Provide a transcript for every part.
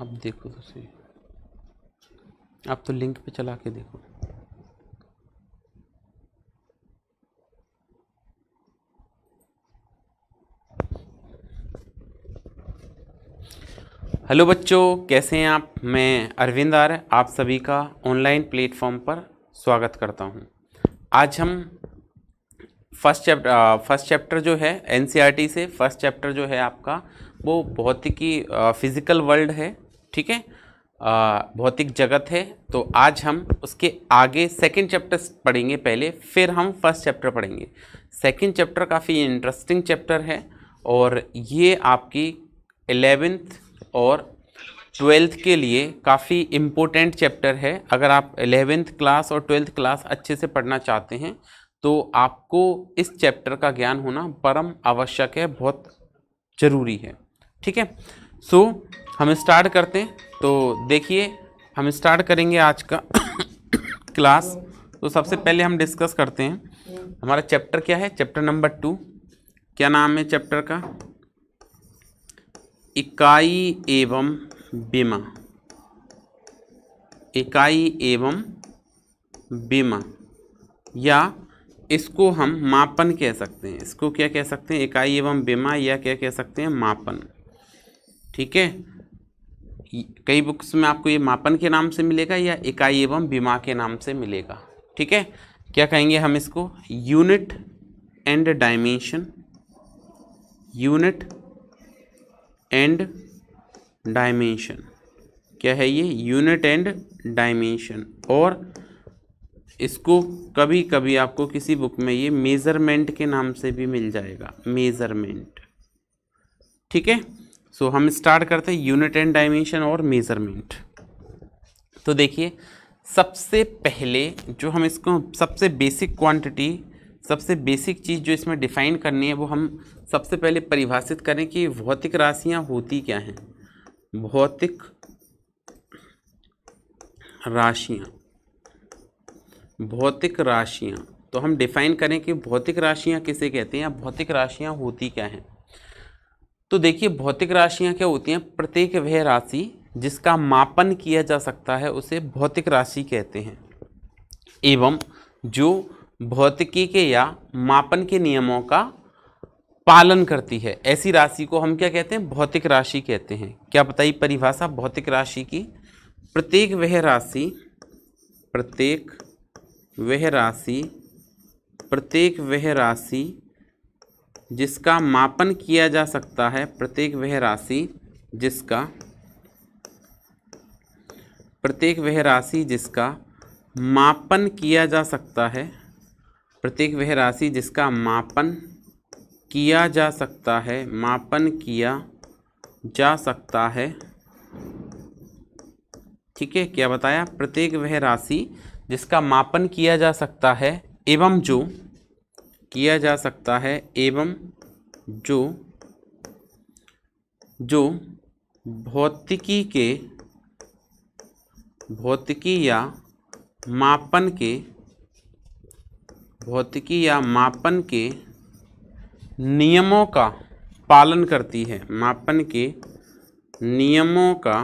आप देखो तो सही आप तो लिंक पे चला के देखो हेलो बच्चों कैसे हैं आप मैं अरविंद आर्य आप सभी का ऑनलाइन प्लेटफॉर्म पर स्वागत करता हूं। आज हम फर्स्ट चैप्टर फर्स्ट चैप्टर जो है एन e से फर्स्ट चैप्टर जो है आपका वो भौतिकी फिज़िकल वर्ल्ड है ठीक है भौतिक जगत है तो आज हम उसके आगे सेकंड चैप्टर पढ़ेंगे पहले फिर हम फर्स्ट चैप्टर पढ़ेंगे सेकंड चैप्टर काफ़ी इंटरेस्टिंग चैप्टर है और ये आपकी एलेवेंथ और ट्वेल्थ के लिए काफ़ी इम्पोर्टेंट चैप्टर है अगर आप एलेवेंथ क्लास और ट्वेल्थ क्लास अच्छे से पढ़ना चाहते हैं तो आपको इस चैप्टर का ज्ञान होना परम आवश्यक है बहुत ज़रूरी है ठीक है सो so, हम स्टार्ट करते हैं तो देखिए हम स्टार्ट करेंगे आज का क्लास तो सबसे पहले हम डिस्कस करते हैं हमारा चैप्टर क्या है चैप्टर नंबर टू क्या नाम है चैप्टर का इकाई एवं बीमा इकाई एवं बीमा या इसको हम मापन कह सकते हैं इसको क्या कह सकते हैं इकाई एवं बीमा या क्या कह सकते हैं मापन ठीक है कई बुक्स में आपको ये मापन के नाम से मिलेगा या इकाई एवं बीमा के नाम से मिलेगा ठीक है क्या कहेंगे हम इसको unit and dimension unit and dimension क्या है ये यूनिट एंड डायमेंशन और इसको कभी कभी आपको किसी बुक में ये मेज़रमेंट के नाम से भी मिल जाएगा मेज़रमेंट ठीक है सो हम स्टार्ट करते हैं यूनिट एंड डायमेंशन और मेज़रमेंट तो देखिए सबसे पहले जो हम इसको सबसे बेसिक क्वांटिटी सबसे बेसिक चीज़ जो इसमें डिफ़ाइन करनी है वो हम सबसे पहले परिभाषित करें कि भौतिक राशियाँ होती क्या हैं भौतिक राशियाँ भौतिक राशियाँ तो हम डिफाइन करें कि भौतिक राशियाँ किसे कहते हैं या भौतिक राशियाँ होती क्या हैं तो देखिए भौतिक राशियाँ क्या होती हैं प्रत्येक वह राशि जिसका मापन किया जा सकता है उसे भौतिक राशि कहते हैं एवं जो भौतिकी के या मापन के नियमों का पालन करती है ऐसी राशि को हम क्या कहते हैं भौतिक राशि कहते हैं क्या बताइए परिभाषा भौतिक राशि की प्रत्येक वह राशि प्रत्येक वह राशि प्रत्येक वह राशि जिसका मापन किया जा सकता है प्रत्येक वह राशि जिसका प्रत्येक वह राशि जिसका मापन किया जा सकता है प्रत्येक वह राशि जिसका मापन किया जा सकता है मापन किया जा सकता है ठीक है क्या बताया प्रत्येक वह राशि जिसका मापन किया जा सकता है एवं जो किया जा सकता है एवं जो जो भौतिकी के भौतिकी या मापन के भौतिकी या मापन के नियमों का पालन करती है मापन के नियमों का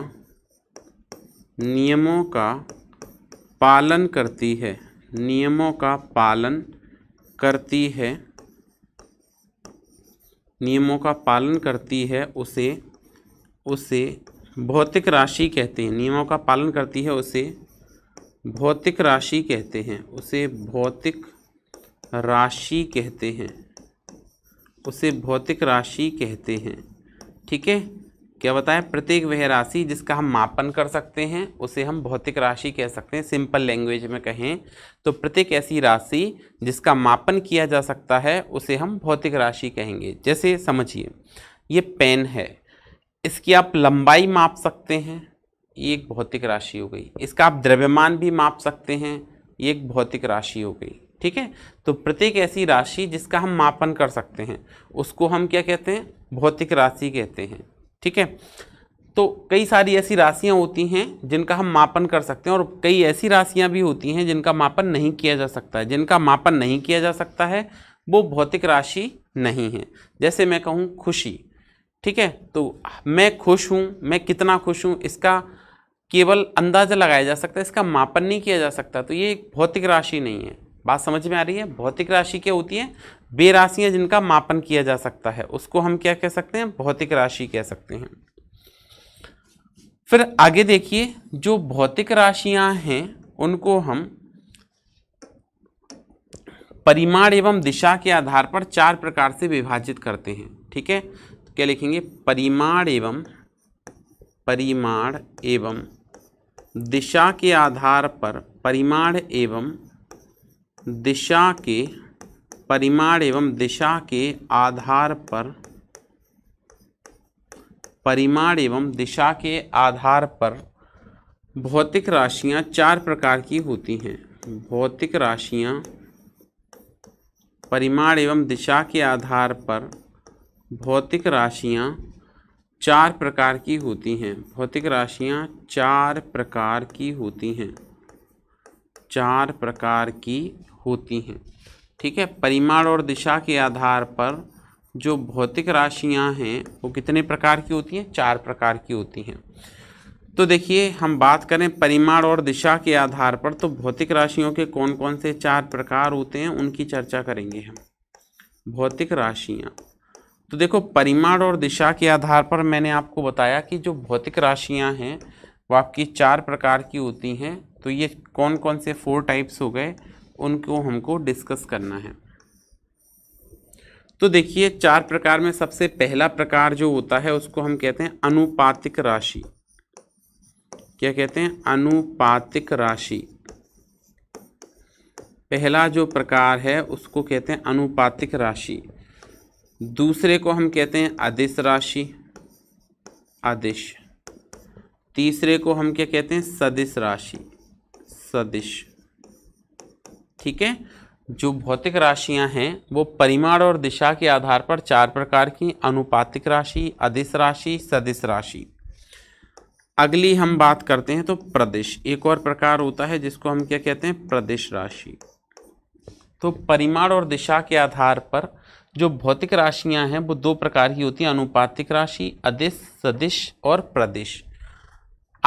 नियमों का पालन करती है नियमों का पालन करती है नियमों का पालन करती है उसे उसे भौतिक राशि कहते हैं नियमों का पालन करती है उसे भौतिक राशि कहते हैं उसे भौतिक राशि कहते हैं उसे भौतिक राशि कहते हैं ठीक है क्या बताएं प्रत्येक वह राशि जिसका हम मापन कर सकते हैं उसे हम भौतिक राशि कह सकते हैं सिंपल लैंग्वेज में कहें तो प्रत्येक ऐसी राशि जिसका मापन किया जा सकता है उसे हम भौतिक राशि कहेंगे जैसे समझिए ये पेन है इसकी आप लंबाई माप सकते हैं ये एक भौतिक राशि हो गई इसका आप द्रव्यमान भी माप सकते हैं ये एक भौतिक राशि हो गई ठीक है तो प्रत्येक ऐसी राशि जिसका हम मापन कर सकते हैं उसको हम क्या कहते हैं भौतिक राशि कहते हैं ठीक है तो कई सारी ऐसी राशियाँ होती हैं जिनका हम मापन कर सकते हैं और कई ऐसी राशियाँ भी होती हैं जिनका मापन नहीं किया जा सकता है जिनका मापन नहीं किया जा सकता है वो भौतिक राशि नहीं है जैसे मैं कहूँ खुशी ठीक है तो मैं खुश हूँ मैं कितना खुश हूँ इसका केवल अंदाज़ा लगाया जा सकता है इसका मापन नहीं किया जा सकता तो ये भौतिक राशि नहीं है बात समझ में आ रही है भौतिक राशि क्या होती है वे राशियाँ जिनका मापन किया जा सकता है उसको हम क्या कह सकते हैं भौतिक राशि कह सकते हैं फिर आगे देखिए जो भौतिक राशियाँ हैं उनको हम परिमाण एवं दिशा के आधार पर चार प्रकार से विभाजित करते हैं ठीक है तो क्या लिखेंगे परिमाण एवं परिमाण एवं दिशा के आधार पर परिमाण एवं दिशा के परिमाण एवं दिशा के आधार पर परिमाण एवं दिशा के आधार पर भौतिक राशियां चार प्रकार की होती हैं भौतिक राशियां परिमाण एवं दिशा के आधार पर भौतिक राशियां चार प्रकार की होती हैं भौतिक राशियां चार प्रकार की होती हैं चार प्रकार की होती हैं ठीक है परिमाण और दिशा के आधार पर जो भौतिक राशियां हैं वो कितने प्रकार की होती हैं चार प्रकार की होती हैं तो देखिए हम बात करें परिमाण और दिशा के आधार पर तो भौतिक राशियों के कौन कौन से चार प्रकार होते हैं उनकी चर्चा करेंगे हम भौतिक राशियाँ तो देखो परिमाण और दिशा के आधार पर मैंने आपको बताया कि जो भौतिक राशियाँ हैं वो आपकी चार प्रकार की होती हैं तो ये कौन कौन से फोर टाइप्स हो गए उनको हमको डिस्कस करना है तो देखिए चार प्रकार में सबसे पहला प्रकार जो होता है उसको हम कहते हैं अनुपातिक राशि क्या कहते हैं अनुपातिक राशि पहला जो प्रकार है उसको कहते हैं अनुपातिक राशि दूसरे को हम कहते हैं आदिश राशि आदिश तीसरे को हम क्या कहते हैं सदिश राशि सदिश ठीक है जो भौतिक राशियां हैं वो परिमाण और दिशा के आधार पर चार प्रकार की अनुपातिक राशि अधिस राशि सदिश राशि अगली हम बात करते हैं तो प्रदेश एक और प्रकार होता है जिसको हम क्या कहते हैं प्रदेश राशि तो परिमाण और दिशा के आधार पर जो भौतिक राशियां हैं वो दो प्रकार की होती हैं अनुपातिक राशि अधिस सदिश और प्रदेश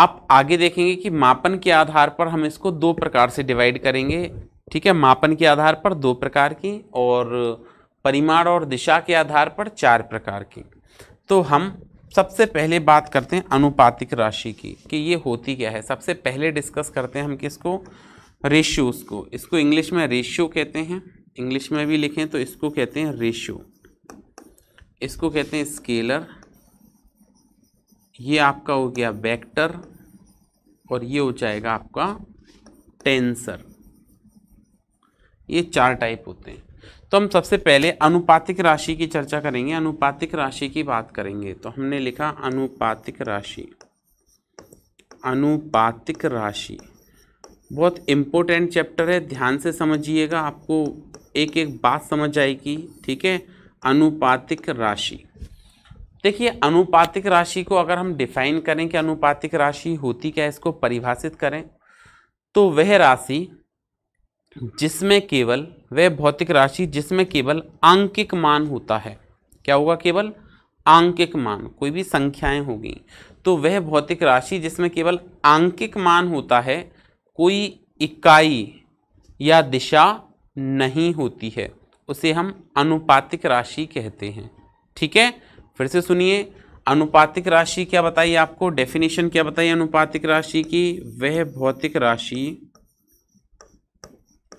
आप आगे देखेंगे कि मापन के आधार पर हम इसको दो प्रकार से डिवाइड करेंगे ठीक है मापन के आधार पर दो प्रकार की और परिमाण और दिशा के आधार पर चार प्रकार की तो हम सबसे पहले बात करते हैं अनुपातिक राशि की कि ये होती क्या है सबसे पहले डिस्कस करते हैं हम किसको रेशियोज़ को इसको इंग्लिश में रेशियो कहते हैं इंग्लिश में भी लिखें तो इसको कहते हैं रेशियो इसको कहते हैं स्केलर ये आपका हो गया वेक्टर और ये हो जाएगा आपका टेंसर ये चार टाइप होते हैं तो हम सबसे पहले अनुपातिक राशि की चर्चा करेंगे अनुपातिक राशि की बात करेंगे तो हमने लिखा अनुपातिक राशि अनुपातिक राशि बहुत इम्पोर्टेंट चैप्टर है ध्यान से समझिएगा आपको एक एक बात समझ आएगी ठीक है अनुपातिक राशि देखिए अनुपातिक राशि को अगर हम डिफाइन करें कि अनुपातिक राशि होती क्या है इसको परिभाषित करें तो वह राशि जिसमें केवल वह भौतिक राशि जिसमें केवल आंकिक मान होता है क्या होगा केवल आंकिक मान कोई भी संख्याएं होगी तो वह भौतिक राशि जिसमें केवल आंकिक मान होता है कोई इकाई या दिशा नहीं होती है उसे हम अनुपातिक राशि कहते हैं ठीक है फिर से सुनिए अनुपातिक राशि क्या बताइए आपको डेफिनेशन क्या बताइए अनुपातिक राशि की वह भौतिक राशि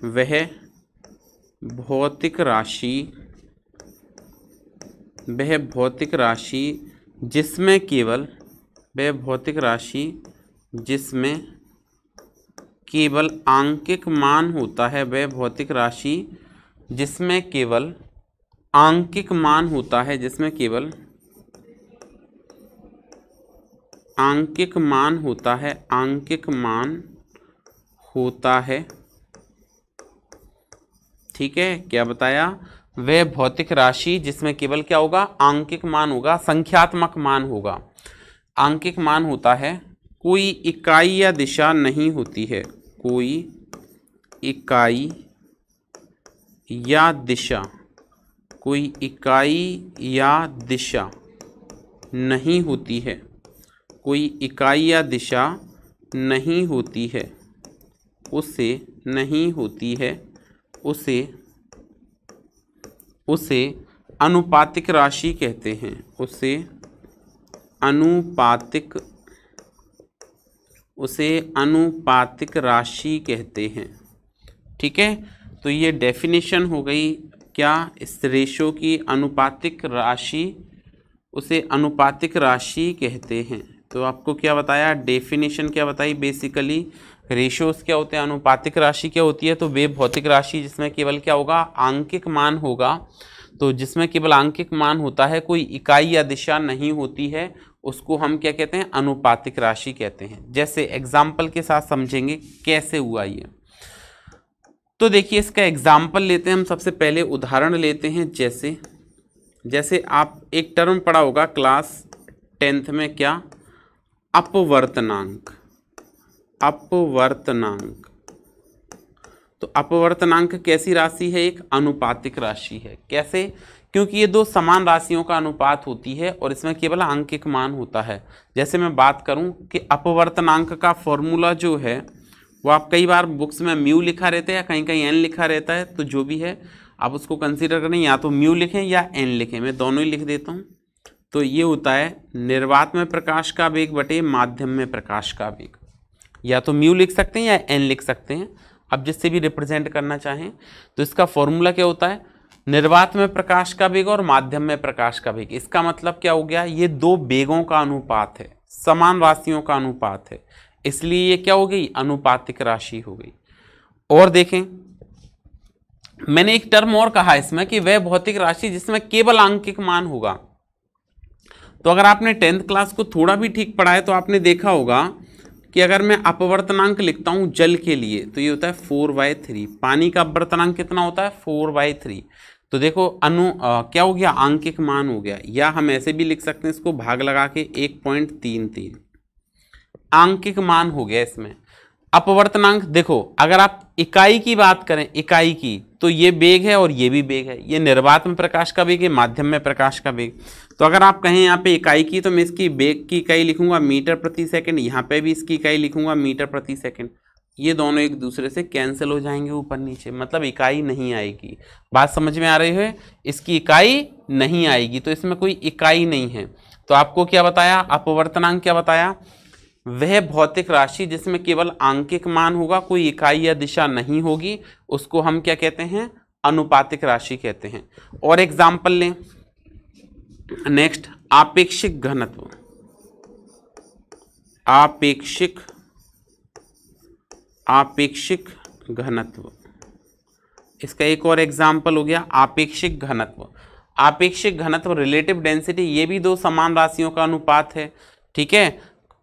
वह भौतिक राशि वह भौतिक राशि जिसमें केवल वह भौतिक राशि जिसमें केवल आंकिक मान होता है वह भौतिक राशि जिसमें केवल आंकिक मान होता है जिसमें केवल आंकिक मान होता है आंकिक मान होता है ठीक है क्या बताया वह भौतिक राशि जिसमें केवल क्या होगा आंकिक मान होगा संख्यात्मक मान होगा आंकिक मान होता है कोई इकाई या दिशा नहीं होती है कोई इकाई या दिशा कोई इकाई या दिशा नहीं होती है कोई इकाई या दिशा नहीं होती है उससे नहीं होती है उसे उसे अनुपातिक राशि कहते हैं उसे अनुपातिक उसे अनुपातिक राशि कहते हैं ठीक है तो ये डेफिनेशन हो गई क्या इस रेशो की अनुपातिक राशि उसे अनुपातिक राशि कहते हैं तो आपको क्या बताया डेफिनेशन क्या बताई बेसिकली रेशियोज क्या होते हैं अनुपातिक राशि क्या होती है तो वे भौतिक राशि जिसमें केवल क्या होगा आंकिक मान होगा तो जिसमें केवल आंकिक मान होता है कोई इकाई या दिशा नहीं होती है उसको हम क्या कहते हैं अनुपातिक राशि कहते हैं जैसे एग्जाम्पल के साथ समझेंगे कैसे हुआ ये तो देखिए इसका एग्जाम्पल लेते हैं हम सबसे पहले उदाहरण लेते हैं जैसे जैसे आप एक टर्म पढ़ा होगा क्लास टेंथ में क्या अपवर्तनांक अपवर्तनांक तो अपवर्तनांक कैसी राशि है एक अनुपातिक राशि है कैसे क्योंकि ये दो समान राशियों का अनुपात होती है और इसमें केवल आंकिक मान होता है जैसे मैं बात करूं कि अपवर्तनांक का फॉर्मूला जो है वो आप कई बार बुक्स में म्यू लिखा रहता है या कहीं कहीं एन लिखा रहता है तो जो भी है आप उसको कंसीडर करें या तो म्यू लिखें या एन लिखें मैं दोनों ही लिख देता हूँ तो ये होता है निर्वात में प्रकाश का वेग बटे माध्यम में प्रकाश का वेग या तो म्यू लिख सकते हैं या एन लिख सकते हैं अब जिससे भी रिप्रेजेंट करना चाहें तो इसका फॉर्मूला क्या होता है निर्वात में प्रकाश का वेग और माध्यम में प्रकाश का वेग इसका मतलब क्या हो गया ये दो वेगों का अनुपात है समान राशियों का अनुपात है इसलिए ये क्या हो गई अनुपातिक राशि हो गई और देखें मैंने एक टर्म और कहा इसमें कि वह भौतिक राशि जिसमें केवल आंकिक मान होगा तो अगर आपने टेंथ क्लास को थोड़ा भी ठीक पढ़ाया तो आपने देखा होगा कि अगर मैं अपवर्तनांक लिखता हूँ जल के लिए तो ये होता है फोर बाय थ्री पानी का अपवर्तनांक कितना होता है फोर बाय थ्री तो देखो अनु आ, क्या हो गया आंकिक मान हो गया या हम ऐसे भी लिख सकते हैं इसको भाग लगा के एक पॉइंट तीन तीन आंकिक मान हो गया इसमें अपवर्तनांक देखो अगर आप इकाई की बात करें इकाई की तो ये बेग है और ये भी बेग है ये निर्वात में प्रकाश का बेग है माध्यम में प्रकाश का बेग तो अगर आप कहें यहाँ पे इकाई की तो मैं इसकी बेग की इकाई लिखूंगा मीटर प्रति सेकंड यहाँ पे भी इसकी इकाई लिखूंगा मीटर प्रति सेकंड ये दोनों एक दूसरे से कैंसिल हो जाएंगे ऊपर नीचे मतलब इकाई नहीं आएगी बात समझ में आ रही है इसकी इकाई नहीं आएगी तो इसमें कोई इकाई नहीं है तो आपको क्या बताया अपवर्तनांक क्या बताया वह भौतिक राशि जिसमें केवल आंकिक मान होगा कोई इकाई या दिशा नहीं होगी उसको हम क्या कहते हैं अनुपातिक राशि कहते हैं और एग्जाम्पल लें नेक्स्ट आपेक्षिक घनत्व आपेक्षिक आपेक्षिक घनत्व इसका एक और एग्जाम्पल हो गया आपेक्षिक घनत्व आपेक्षिक घनत्व रिलेटिव डेंसिटी ये भी दो समान राशियों का अनुपात है ठीक है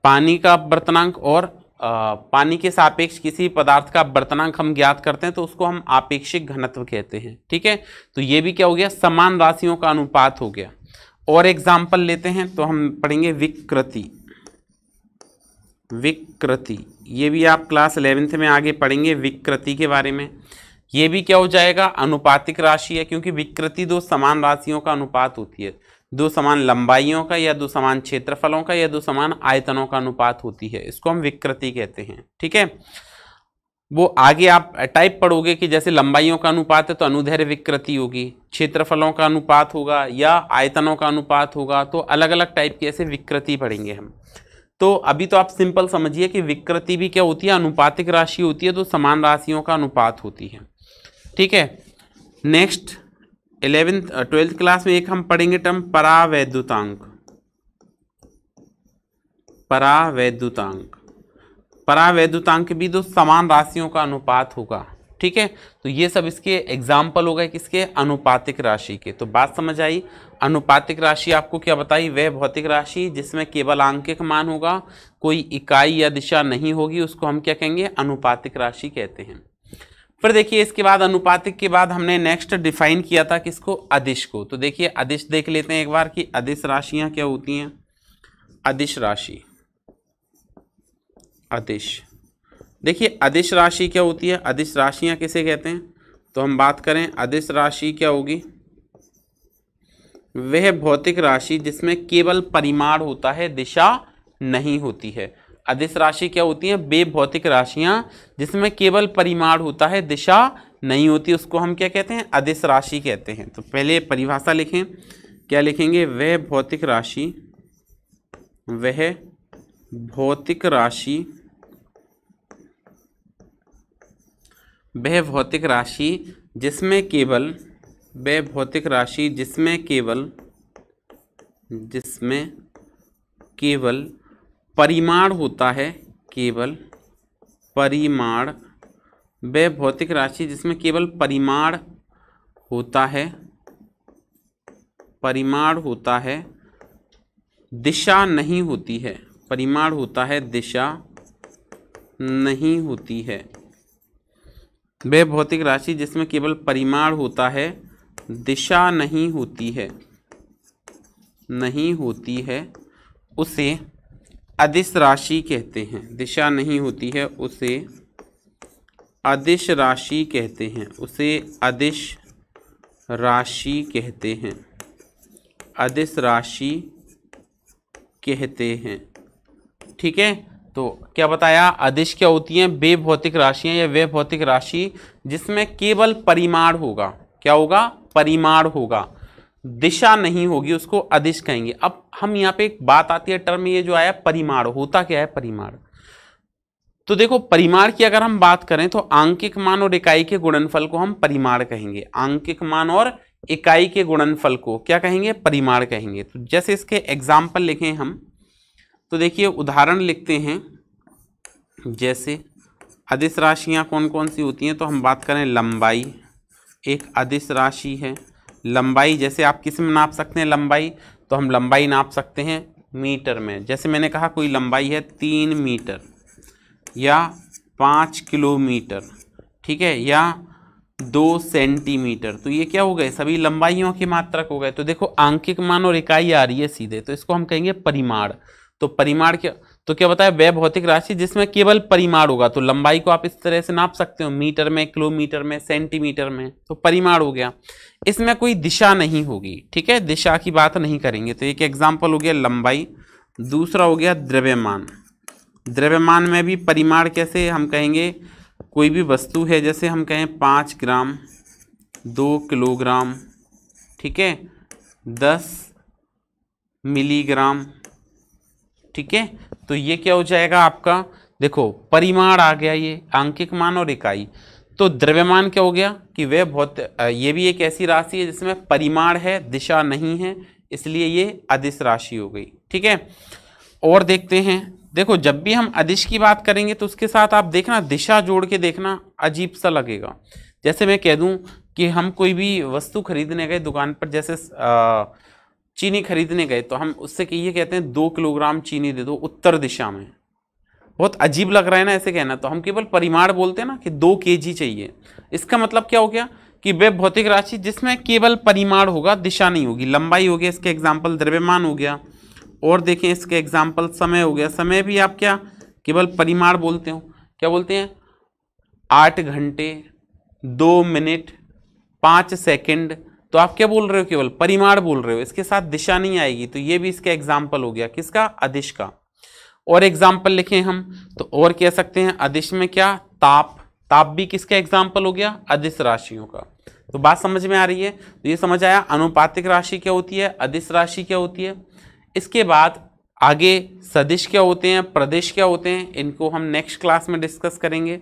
पानी का वर्तनांक और पानी के सापेक्ष किसी पदार्थ का वर्तनांक हम ज्ञात करते हैं तो उसको हम आपेक्षिक घनत्व कहते हैं ठीक है तो ये भी क्या हो गया समान राशियों का अनुपात हो गया और एग्जाम्पल लेते हैं तो हम पढ़ेंगे विकृति विकृति ये भी आप क्लास इलेवेंथ में आगे पढ़ेंगे विकृति के बारे में ये भी क्या हो जाएगा अनुपातिक राशि है क्योंकि विकृति दो समान राशियों का अनुपात होती है दो समान लंबाइयों का या दो समान क्षेत्रफलों का या दो समान आयतनों का अनुपात होती है इसको हम विकृति कहते हैं ठीक है वो आगे आप टाइप पढ़ोगे कि जैसे लंबाइयों का अनुपात है तो अनुधैर्य विकृति होगी क्षेत्रफलों का अनुपात होगा या आयतनों का अनुपात होगा तो अलग अलग टाइप की ऐसे विकृति पढ़ेंगे हम तो अभी तो आप सिंपल समझिए कि विकृति भी क्या होती है अनुपातिक राशि होती है तो समान राशियों का अनुपात होती है ठीक है नेक्स्ट इलेवेंथ ट्वेल्थ क्लास में एक हम पढ़ेंगे टर्म परावैद्युतांक परावैद्युतांक परावैद्युतांक भी दो समान राशियों का अनुपात होगा ठीक है तो ये सब इसके एग्जाम्पल हो गए किसके अनुपातिक राशि के तो बात समझ आई अनुपातिक राशि आपको क्या बताई वह भौतिक राशि जिसमें केवल आंकिक मान होगा कोई इकाई या दिशा नहीं होगी उसको हम क्या कहेंगे अनुपातिक राशि कहते हैं फिर देखिए इसके बाद अनुपातिक के बाद हमने नेक्स्ट डिफाइन किया था किसको अदिश को तो देखिए अदिश देख लेते हैं एक बार कि अदिश राशियां क्या होती हैं अदिश राशि अदिश देखिए अदिश राशि क्या होती है अदिश राशियां किसे कहते हैं तो हम बात करें अदिश राशि क्या होगी वह भौतिक राशि जिसमें केवल परिमाण होता है दिशा नहीं होती है अदिश राशि क्या होती है बे भौतिक राशियां जिसमें केवल परिमाण होता है दिशा नहीं होती उसको हम क्या कहते हैं अदिश राशि कहते हैं तो पहले परिभाषा लिखें क्या लिखेंगे वह भौतिक राशि वह भौतिक राशि वह भौतिक राशि जिसमें केवल वह भौतिक राशि जिसमें केवल जिसमें केवल परिमाण होता है केवल परिमाण वे भौतिक राशि जिसमें केवल परिमाण होता है परिमाण होता है दिशा नहीं होती है परिमाण होता है दिशा नहीं होती है वे भौतिक राशि जिसमें केवल परिमाण होता है दिशा नहीं होती है नहीं होती है उसे अदिश राशि कहते हैं दिशा नहीं होती है उसे अदिश राशि कहते हैं उसे अदिश राशि कहते हैं अदिश राशि कहते हैं ठीक है तो क्या बताया अदिश क्या होती हैं वे भौतिक राशियाँ या वे भौतिक राशि जिसमें केवल परिमाण होगा क्या होगा परिमाण होगा दिशा नहीं होगी उसको अदिश कहेंगे अब हम यहाँ पे एक बात आती है टर्म ये जो आया परिमाण होता क्या है परिमाण तो देखो परिमाण की अगर हम बात करें तो आंकिक मान और इकाई के गुणनफल को हम परिमाण कहेंगे आंकिक मान और इकाई के गुणनफल को क्या कहेंगे परिमाण कहेंगे तो जैसे इसके एग्जाम्पल लिखे हम तो देखिए उदाहरण लिखते हैं जैसे अदिश राशियाँ कौन कौन सी होती हैं तो हम बात करें लंबाई एक अदिश राशि है लंबाई जैसे आप किस में नाप सकते हैं लंबाई तो हम लंबाई नाप सकते हैं मीटर में जैसे मैंने कहा कोई लंबाई है तीन मीटर या पाँच किलोमीटर ठीक है या दो सेंटीमीटर तो ये क्या हो गए सभी लंबाइयों के मात्रक हो गए तो देखो आंकिक मान और इकाई आ रही है सीधे तो इसको हम कहेंगे परिमाण तो परिमाण क्या तो क्या बताया वह भौतिक राशि जिसमें केवल परिमाण होगा तो लंबाई को आप इस तरह से नाप सकते हो मीटर में किलोमीटर में सेंटीमीटर में तो परिमाण हो गया इसमें कोई दिशा नहीं होगी ठीक है दिशा की बात नहीं करेंगे तो एक एग्जाम्पल हो गया लंबाई दूसरा हो गया द्रव्यमान द्रव्यमान में भी परिमाण कैसे हम कहेंगे कोई भी वस्तु है जैसे हम कहें पाँच ग्राम दो किलोग्राम ठीक है दस मिलीग्राम ठीक है तो ये क्या हो जाएगा आपका देखो परिमाण आ गया ये आंकिक मान और इकाई तो द्रव्यमान क्या हो गया कि वह बहुत ये भी एक ऐसी राशि है जिसमें परिमाण है दिशा नहीं है इसलिए ये अदिश राशि हो गई ठीक है और देखते हैं देखो जब भी हम अदिश की बात करेंगे तो उसके साथ आप देखना दिशा जोड़ के देखना अजीब सा लगेगा जैसे मैं कह दूं कि हम कोई भी वस्तु खरीदने गए दुकान पर जैसे आ, चीनी खरीदने गए तो हम उससे ये कहते हैं दो किलोग्राम चीनी दे दो उत्तर दिशा में बहुत अजीब लग रहा है ना ऐसे कहना तो हम केवल परिमाण बोलते हैं ना कि दो के चाहिए इसका मतलब क्या हो गया कि वे भौतिक राशि जिसमें केवल परिमाण होगा दिशा नहीं होगी लंबाई हो गया इसके एग्जाम्पल द्रव्यमान हो गया और देखें इसके एग्जाम्पल समय हो गया समय भी आप क्या केवल परिमाण बोलते हो क्या बोलते हैं आठ घंटे दो मिनट पाँच सेकंड तो आप क्या बोल रहे हो केवल परिमाण बोल रहे हो इसके साथ दिशा नहीं आएगी तो ये भी इसका एग्जाम्पल हो गया किसका अधिश का और एग्जाम्पल लिखें हम तो और कह सकते हैं अधिश में क्या ताप ताप भी किसका एग्जाम्पल हो गया अधिश राशियों का तो बात समझ में आ रही है तो ये समझ आया अनुपातिक राशि क्या होती है अधिश राशि क्या होती है इसके बाद आगे सदिश क्या होते हैं प्रदेश क्या होते हैं इनको हम नेक्स्ट क्लास में डिस्कस करेंगे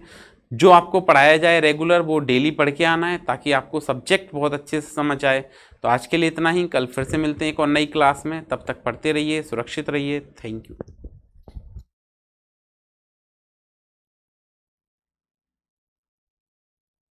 जो आपको पढ़ाया जाए रेगुलर वो डेली पढ़ के आना है ताकि आपको सब्जेक्ट बहुत अच्छे से समझ आए तो आज के लिए इतना ही कल फिर से मिलते हैं एक और नई क्लास में तब तक पढ़ते रहिए सुरक्षित रहिए थैंक यू